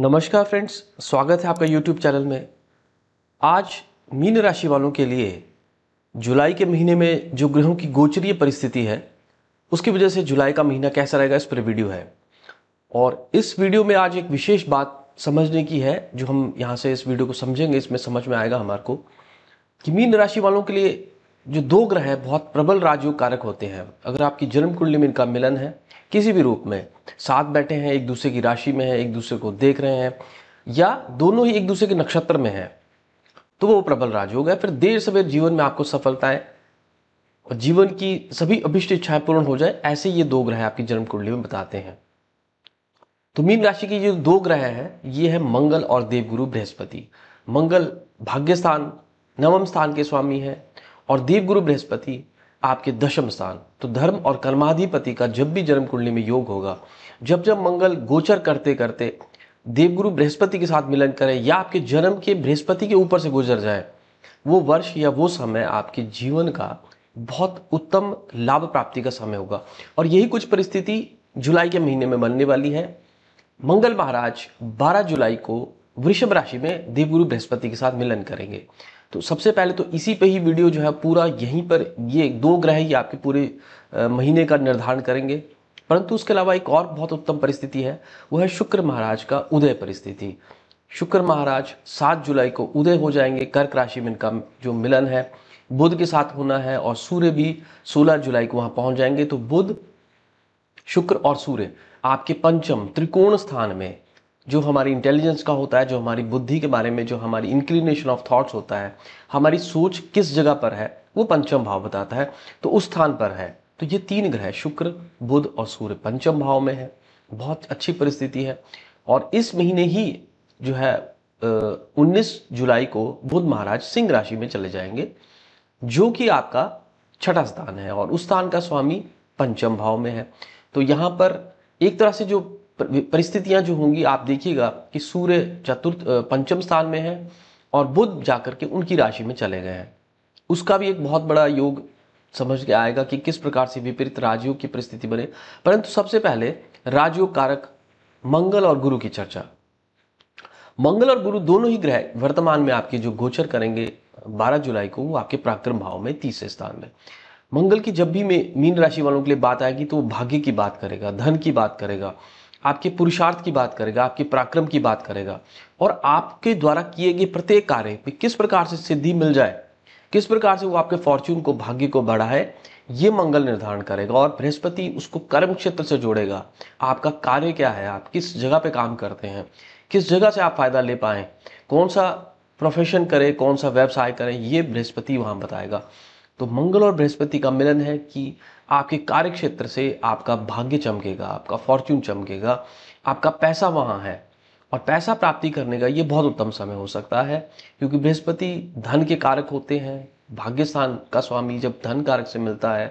नमस्कार फ्रेंड्स स्वागत है आपका यूट्यूब चैनल में आज मीन राशि वालों के लिए जुलाई के महीने में जो ग्रहों की गोचरीय परिस्थिति है उसकी वजह से जुलाई का महीना कैसा रहेगा इस पर वीडियो है और इस वीडियो में आज एक विशेष बात समझने की है जो हम यहाँ से इस वीडियो को समझेंगे इसमें समझ में आएगा हमारे को कि मीन राशि वालों के लिए जो दो ग्रह हैं बहुत प्रबल राजयोग कारक होते हैं अगर आपकी जन्म कुंडली में इनका मिलन है किसी भी रूप में साथ बैठे हैं एक दूसरे की राशि में है एक दूसरे को देख रहे हैं या दोनों ही एक दूसरे के नक्षत्र में हैं तो वो प्रबल हो गया फिर देर सवेर जीवन में आपको सफलताएं और जीवन की सभी अभिष्ट इच्छाएं पूर्ण हो जाए ऐसे ये दो ग्रह आपकी जन्म कुंडली में बताते हैं तो मीन राशि की जो दो ग्रह हैं ये है मंगल और देवगुरु बृहस्पति मंगल भाग्य स्थान नवम स्थान के स्वामी है और देवगुरु बृहस्पति आपके दशम स्थान तो धर्म और कर्माधिपति का जब भी जन्म कुंडली में योग होगा जब जब मंगल गोचर करते करते देवगुरु बृहस्पति के साथ मिलन करें या आपके जन्म के बृहस्पति के ऊपर से गुजर जाए वो वर्ष या वो समय आपके जीवन का बहुत उत्तम लाभ प्राप्ति का समय होगा और यही कुछ परिस्थिति जुलाई के महीने में बनने वाली है मंगल महाराज 12 जुलाई को वृषभ राशि में देवगुरु बृहस्पति के साथ मिलन करेंगे तो सबसे पहले तो इसी पे ही वीडियो जो है पूरा यहीं पर ये दो ग्रह ही आपके पूरे महीने का निर्धारण करेंगे परंतु उसके अलावा एक और बहुत उत्तम परिस्थिति है वह है शुक्र महाराज का उदय परिस्थिति शुक्र महाराज सात जुलाई को उदय हो जाएंगे कर्क राशि में इनका जो मिलन है बुध के साथ होना है और सूर्य भी सोलह जुलाई को वहां पहुंच जाएंगे तो बुध शुक्र और सूर्य आपके पंचम त्रिकोण स्थान में जो हमारी इंटेलिजेंस का होता है जो हमारी बुद्धि के बारे में जो हमारी इंक्लिनेशन ऑफ थॉट्स होता है हमारी सोच किस जगह पर है वो पंचम भाव बताता है तो उस स्थान पर है तो ये तीन ग्रह शुक्र बुध और सूर्य पंचम भाव में है बहुत अच्छी परिस्थिति है और इस महीने ही जो है उन्नीस जुलाई को बुध महाराज सिंह राशि में चले जाएंगे जो कि आपका छठा स्थान है और उस स्थान का स्वामी पंचम भाव में है तो यहाँ पर एक तरह से जो परिस्थितियां जो होंगी आप देखिएगा कि सूर्य चतुर्थ पंचम स्थान में है और बुध जाकर के उनकी राशि में चले गए हैं उसका भी एक बहुत बड़ा योग समझ के आएगा कि किस प्रकार से विपरीत राजयोग की परिस्थिति बने परंतु सबसे पहले राजयोग कारक मंगल और गुरु की चर्चा मंगल और गुरु दोनों ही ग्रह वर्तमान में आपके जो गोचर करेंगे 12 जुलाई को वो आपके प्राक्रम भाव में तीसरे स्थान में मंगल की जब भी मैं मीन राशि वालों के लिए बात आएगी तो वो भाग्य की बात करेगा धन की बात करेगा आपके पुरुषार्थ की बात करेगा आपके पराक्रम की बात करेगा और आपके द्वारा किए गए प्रत्येक कार्य पे किस प्रकार से सिद्धि मिल जाए किस प्रकार से वो आपके फॉर्च्यून को भाग्य को बढ़ाए ये मंगल निर्धारण करेगा और बृहस्पति उसको कर्म क्षेत्र से जोड़ेगा आपका कार्य क्या है आप किस जगह पे काम करते हैं किस जगह से आप फायदा ले पाए कौन सा प्रोफेशन करें कौन सा व्यवसाय करें ये बृहस्पति वहां बताएगा तो मंगल और बृहस्पति का मिलन है कि आपके कार्य क्षेत्र से आपका भाग्य चमकेगा आपका फॉर्च्यून चमकेगा आपका पैसा वहाँ है और पैसा प्राप्ति करने का ये बहुत उत्तम समय हो सकता है क्योंकि बृहस्पति धन के कारक होते हैं भाग्य स्थान का स्वामी जब धन कारक से मिलता है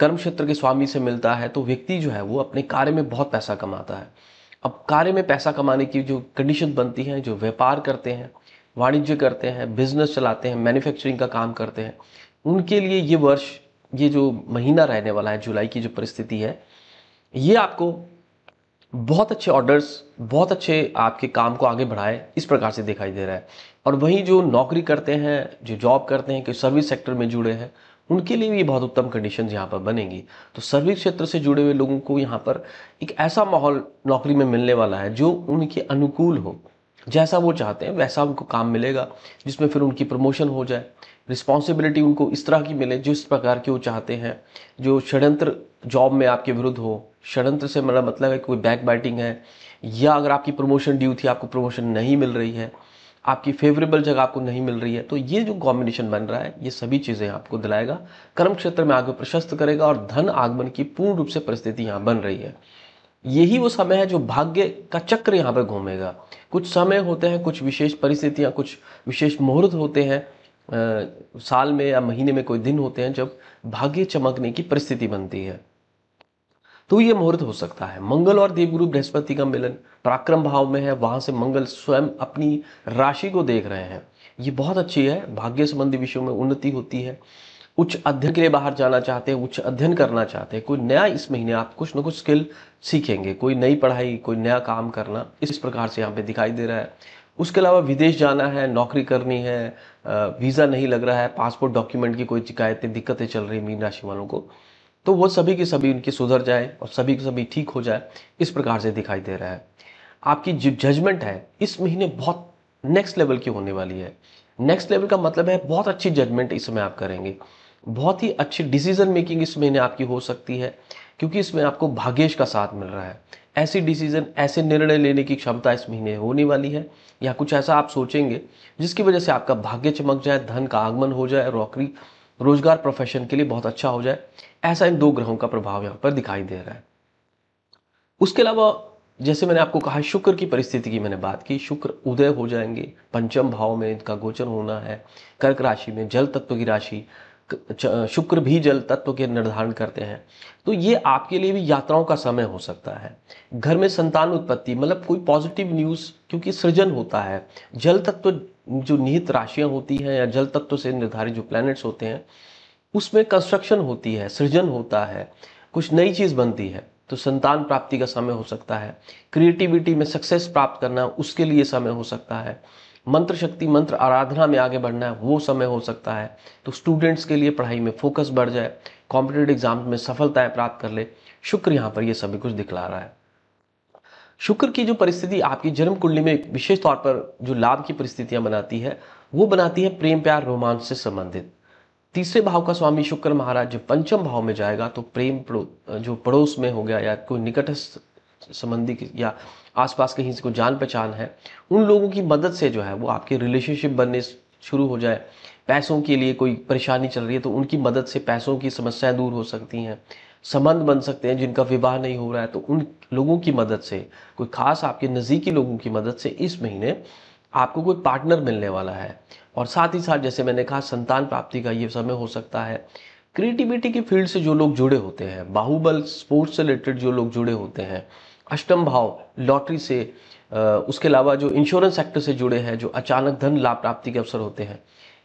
कर्म क्षेत्र के स्वामी से मिलता है तो व्यक्ति जो है वो अपने कार्य में बहुत पैसा कमाता है अब कार्य में पैसा कमाने की जो कंडीशन बनती है जो व्यापार करते हैं वाणिज्य करते हैं बिजनेस चलाते हैं मैन्युफैक्चरिंग का काम करते हैं उनके लिए ये वर्ष ये जो महीना रहने वाला है जुलाई की जो परिस्थिति है ये आपको बहुत अच्छे ऑर्डर्स बहुत अच्छे आपके काम को आगे बढ़ाए इस प्रकार से दिखाई दे रहा है और वहीं जो नौकरी करते हैं जो जॉब करते हैं कि सर्विस सेक्टर में जुड़े हैं उनके लिए भी बहुत उत्तम कंडीशन यहाँ पर बनेंगी तो सर्विस क्षेत्र से जुड़े हुए लोगों को यहाँ पर एक ऐसा माहौल नौकरी में मिलने वाला है जो उनके अनुकूल हो जैसा वो चाहते हैं वैसा उनको काम मिलेगा जिसमें फिर उनकी प्रमोशन हो जाए रिस्पॉन्सिबिलिटी उनको इस तरह की मिले जिस प्रकार के वो चाहते हैं जो षड्यंत्र जॉब में आपके विरुद्ध हो षडयंत्र से मेरा मतलब, मतलब है कोई बैक बाइटिंग है या अगर आपकी प्रमोशन ड्यू थी आपको प्रमोशन नहीं मिल रही है आपकी फेवरेबल जगह आपको नहीं मिल रही है तो ये जो कॉम्बिनेशन बन रहा है ये सभी चीज़ें आपको दिलाएगा कर्म क्षेत्र में आगे प्रशस्त करेगा और धन आगमन की पूर्ण रूप से परिस्थिति यहाँ बन रही है यही वो समय है जो भाग्य का चक्र यहाँ पर घूमेगा कुछ समय होते हैं कुछ विशेष परिस्थितियाँ कुछ विशेष मुहूर्त होते हैं आ, साल में या महीने में कोई दिन होते हैं जब भाग्य चमकने की परिस्थिति बनती है तो ये मुहूर्त हो सकता है मंगल और देवगुरु बृहस्पति का मिलन पराक्रम भाव में है वहां से मंगल स्वयं अपनी राशि को देख रहे हैं ये बहुत अच्छी है भाग्य संबंधी विषयों में उन्नति होती है उच्च अध्ययन के लिए बाहर जाना चाहते हैं उच्च अध्ययन करना चाहते हैं कोई नया इस महीने आप कुछ ना कुछ स्किल सीखेंगे कोई नई पढ़ाई कोई नया काम करना इस प्रकार से यहाँ पे दिखाई दे रहा है उसके अलावा विदेश जाना है नौकरी करनी है वीज़ा नहीं लग रहा है पासपोर्ट डॉक्यूमेंट की कोई शिकायतें दिक्कतें चल रही मीन राशि वालों को तो वो सभी के सभी उनके सुधर जाए और सभी के सभी ठीक हो जाए इस प्रकार से दिखाई दे रहा है आपकी जो जजमेंट है इस महीने बहुत नेक्स्ट लेवल की होने वाली है नेक्स्ट लेवल का मतलब है बहुत अच्छी जजमेंट इस समय आप करेंगे बहुत ही अच्छी डिसीजन मेकिंग इस महीने आपकी हो सकती है क्योंकि इसमें आपको भाग्यश का साथ मिल रहा है ऐसी डिसीजन ऐसे निर्णय लेने की क्षमता इस महीने होने वाली है या कुछ ऐसा आप सोचेंगे जिसकी वजह से आपका भाग्य चमक जाए धन का आगमन हो जाए नौकरी रोजगार प्रोफेशन के लिए बहुत अच्छा हो जाए ऐसा इन दो ग्रहों का प्रभाव यहाँ पर दिखाई दे रहा है उसके अलावा जैसे मैंने आपको कहा शुक्र की परिस्थिति की मैंने बात की शुक्र उदय हो जाएंगे पंचम भाव में इनका गोचर होना है कर्क राशि में जल तत्व की राशि शुक्र भी जल तत्व के निर्धारण करते हैं तो ये आपके लिए भी यात्राओं का समय हो सकता है घर में संतान उत्पत्ति मतलब कोई पॉजिटिव न्यूज़ क्योंकि सृजन होता है जल तत्व जो निहित राशियाँ होती हैं या जल तत्व से निर्धारित जो प्लैनेट्स होते हैं उसमें कंस्ट्रक्शन होती है सृजन होता है कुछ नई चीज़ बनती है तो संतान प्राप्ति का समय हो सकता है क्रिएटिविटी में सक्सेस प्राप्त करना उसके लिए समय हो सकता है मंत्र शक्ति मंत्र आराधना में आगे बढ़ना है वो समय हो सकता है तो स्टूडेंट्स के लिए पढ़ाई में फोकस बढ़ जाए कॉम्पिटेटिव एग्जाम में सफलताएं प्राप्त कर ले शुक्र यहाँ पर ये सभी कुछ दिखला रहा है शुक्र की जो परिस्थिति आपकी जन्म कुंडली में विशेष तौर पर जो लाभ की परिस्थितियां बनाती है वो बनाती है प्रेम प्यार रोमांच से संबंधित तीसरे भाव का स्वामी शुक्र महाराज जब पंचम भाव में जाएगा तो प्रेम जो पड़ोस में हो गया या कोई निकटस्थ संबंधी या आसपास कहीं से कोई जान पहचान है उन लोगों की मदद से जो है वो आपके रिलेशनशिप बनने शुरू हो जाए पैसों के लिए कोई परेशानी चल रही है तो उनकी मदद से पैसों की समस्याएं दूर हो सकती हैं संबंध बन सकते हैं जिनका विवाह नहीं हो रहा है तो उन लोगों की मदद से कोई खास आपके नज़दीकी लोगों की मदद से इस महीने आपको कोई पार्टनर मिलने वाला है और साथ ही साथ जैसे मैंने कहा संतान प्राप्ति का ये समय हो सकता है क्रिएटिविटी के फील्ड से जो लोग जुड़े होते हैं बाहुबल स्पोर्ट्स से रिलेटेड जो लोग जुड़े होते हैं अष्टम भाव लॉटरी से उसके अलावा जो इंश्योरेंस सेक्टर से जुड़े हैं जो अचानक धन लाभ प्राप्ति के अवसर होते हैं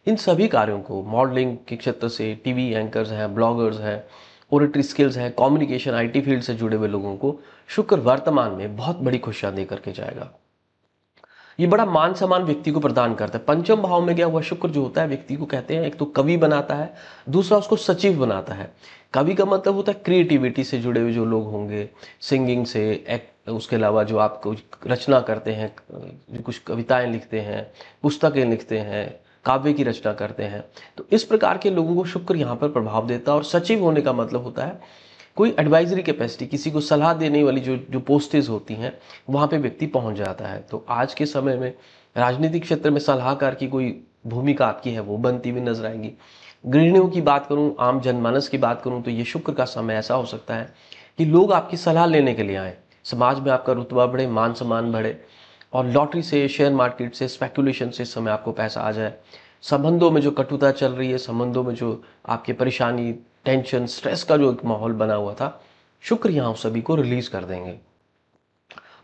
इन सभी कार्यों को मॉडलिंग के क्षेत्र से टीवी एंकर्स हैं ब्लॉगर्स हैं ओरेटरी स्किल्स हैं कम्युनिकेशन आईटी फील्ड से जुड़े हुए लोगों को शुक्र वर्तमान में बहुत बड़ी खुशियाँ दे करके जाएगा ये बड़ा मान सम्मान व्यक्ति को प्रदान करता है पंचम भाव में गया हुआ शुक्र जो होता है व्यक्ति को कहते हैं एक तो कवि बनाता है दूसरा उसको सचिव बनाता है कवि का मतलब होता है क्रिएटिविटी से जुड़े हुए जो लोग होंगे सिंगिंग से एक, उसके अलावा जो आप कुछ रचना करते हैं कुछ कविताएं लिखते हैं पुस्तकें लिखते हैं काव्य की रचना करते हैं तो इस प्रकार के लोगों को शुक्र यहाँ पर प्रभाव देता है और सचिव होने का मतलब होता है कोई एडवाइजरी कैपेसिटी किसी को सलाह देने वाली जो जो पोस्टेज होती हैं वहाँ पे व्यक्ति पहुँच जाता है तो आज के समय में राजनीतिक क्षेत्र में सलाहकार की कोई भूमिका आपकी है वो बनती हुई नजर आएगी गृहणियों की बात करूँ आम जनमानस की बात करूँ तो ये शुक्र का समय ऐसा हो सकता है कि लोग आपकी सलाह लेने के लिए आएँ समाज में आपका रुतबा बढ़े मान सम्मान बढ़े और लॉटरी से शेयर मार्केट से स्पेकुलेशन से इस समय आपको पैसा आ जाए संबंधों में जो कटुता चल रही है संबंधों में जो आपकी परेशानी टेंशन स्ट्रेस का जो एक माहौल बना हुआ था शुक्र यहां उस सभी को रिलीज कर देंगे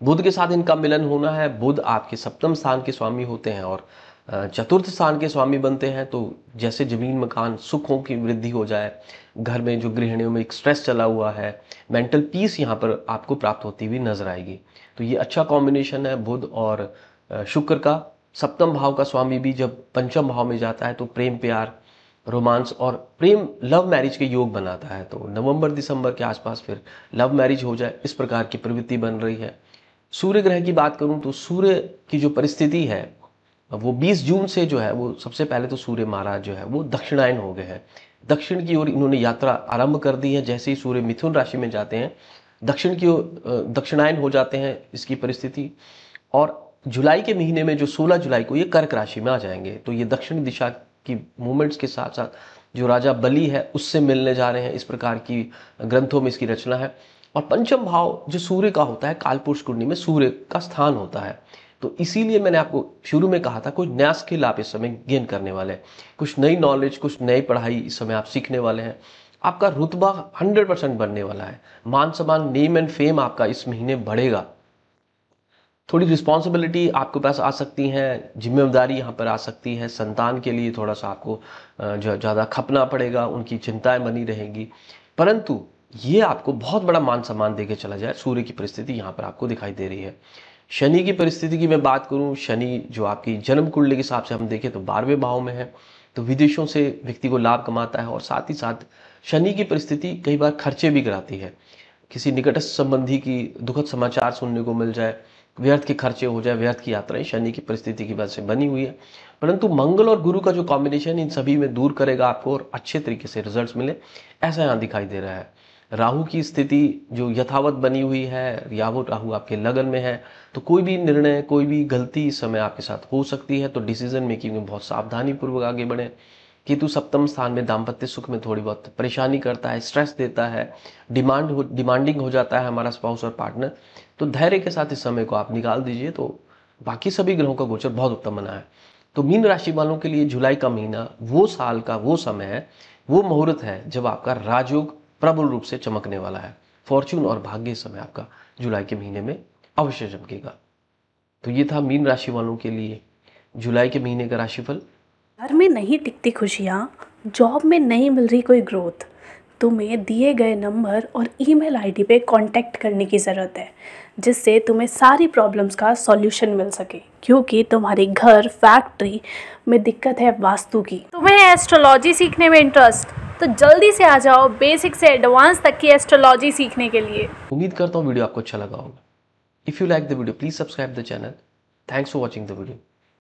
बुद्ध के साथ इनका मिलन होना है बुद्ध आपके सप्तम स्थान के स्वामी होते हैं और चतुर्थ स्थान के स्वामी बनते हैं तो जैसे जमीन मकान सुखों की वृद्धि हो जाए घर में जो गृहिणियों में एक स्ट्रेस चला हुआ है मेंटल पीस यहाँ पर आपको प्राप्त होती हुई नजर आएगी तो ये अच्छा कॉम्बिनेशन है बुध और शुक्र का सप्तम भाव का स्वामी भी जब पंचम भाव में जाता है तो प्रेम प्यार रोमांस और प्रेम लव मैरिज के योग बनाता है तो नवंबर दिसंबर के आसपास फिर लव मैरिज हो जाए इस प्रकार की प्रवृत्ति बन रही है सूर्य ग्रह की बात करूं तो सूर्य की जो परिस्थिति है वो 20 जून से जो है वो सबसे पहले तो सूर्य महाराज जो है वो दक्षिणायन हो गए हैं दक्षिण की ओर इन्होंने यात्रा आरंभ कर दी है जैसे ही सूर्य मिथुन राशि में जाते हैं दक्षिण की ओर दक्षिणायन हो जाते हैं इसकी परिस्थिति और जुलाई के महीने में जो 16 जुलाई को ये कर्क राशि में आ जाएंगे तो ये दक्षिण दिशा की मूवमेंट्स के साथ साथ जो राजा बलि है उससे मिलने जा रहे हैं इस प्रकार की ग्रंथों में इसकी रचना है और पंचम भाव जो सूर्य का होता है कालपुरुष कुंडली में सूर्य का स्थान होता है तो इसीलिए मैंने आपको शुरू में कहा था कुछ नया स्किल आप इस समय गेन करने वाले हैं कुछ नई नॉलेज कुछ नई पढ़ाई इस समय आप सीखने वाले हैं आपका रुतबा हंड्रेड परसेंट बनने वाला है मान सम्मान नेम एंड फेम आपका इस महीने बढ़ेगा थोड़ी रिस्पॉन्सिबिलिटी आपके पास आ सकती है जिम्मेदारी यहाँ पर आ सकती है संतान के लिए थोड़ा सा आपको जो ज़्यादा खपना पड़ेगा उनकी चिंताएं बनी रहेंगी परंतु ये आपको बहुत बड़ा मान सम्मान देके चला जाए सूर्य की परिस्थिति यहाँ पर आपको दिखाई दे रही है शनि की परिस्थिति की मैं बात करूँ शनि जो आपकी जन्म कुंडली के हिसाब से हम देखें तो बारहवें भाव में है तो विदेशों से व्यक्ति को लाभ कमाता है और साथ ही साथ शनि की परिस्थिति कई बार खर्चे भी कराती है किसी निकटस्थ संबंधी की दुखद समाचार सुनने को मिल जाए व्यर्थ के खर्चे हो जाए व्यर्थ की यात्राएं शनि की परिस्थिति की वजह से बनी हुई है परंतु मंगल और गुरु का जो कॉम्बिनेशन इन सभी में दूर करेगा आपको और अच्छे तरीके से रिजल्ट मिले ऐसा यहाँ दिखाई दे रहा है राहु की स्थिति जो यथावत बनी हुई है या वो राहु आपके लगन में है तो कोई भी निर्णय कोई भी गलती इस समय आपके साथ हो सकती है तो डिसीजन मेकिंग में बहुत सावधानीपूर्वक आगे बढ़े केतु सप्तम स्थान में दाम्पत्य सुख में थोड़ी बहुत परेशानी करता है स्ट्रेस देता है डिमांड हो डिमांडिंग हो जाता है हमारा स्पाउस और पार्टनर तो धैर्य के साथ इस समय को आप निकाल दीजिए तो बाकी सभी ग्रहों का गोचर बहुत उत्तम बना है तो मीन राशि वालों के लिए जुलाई का महीना वो साल का वो समय है वो मुहूर्त है जब आपका राजयोग प्रबल रूप से चमकने वाला है फॉर्चून और भाग्य समय आपका जुलाई के महीने में अवश्य चमकेगा तो ये था मीन राशि वालों के लिए जुलाई के महीने का राशिफल घर में नहीं टिकती खुशियाँ जॉब में नहीं मिल रही कोई ग्रोथ तुम्हें दिए गए नंबर और ईमेल आईडी पे कांटेक्ट करने की ज़रूरत है जिससे तुम्हें सारी प्रॉब्लम्स का सॉल्यूशन मिल सके क्योंकि तुम्हारे घर फैक्ट्री में दिक्कत है वास्तु की तुम्हें एस्ट्रोलॉजी सीखने में इंटरेस्ट तो जल्दी से आ जाओ बेसिक से एडवांस तक की एस्ट्रोलॉजी सीखने के लिए उम्मीद करता हूँ वीडियो आपको अच्छा लगा होगा if you like the video please subscribe the channel thanks for watching the video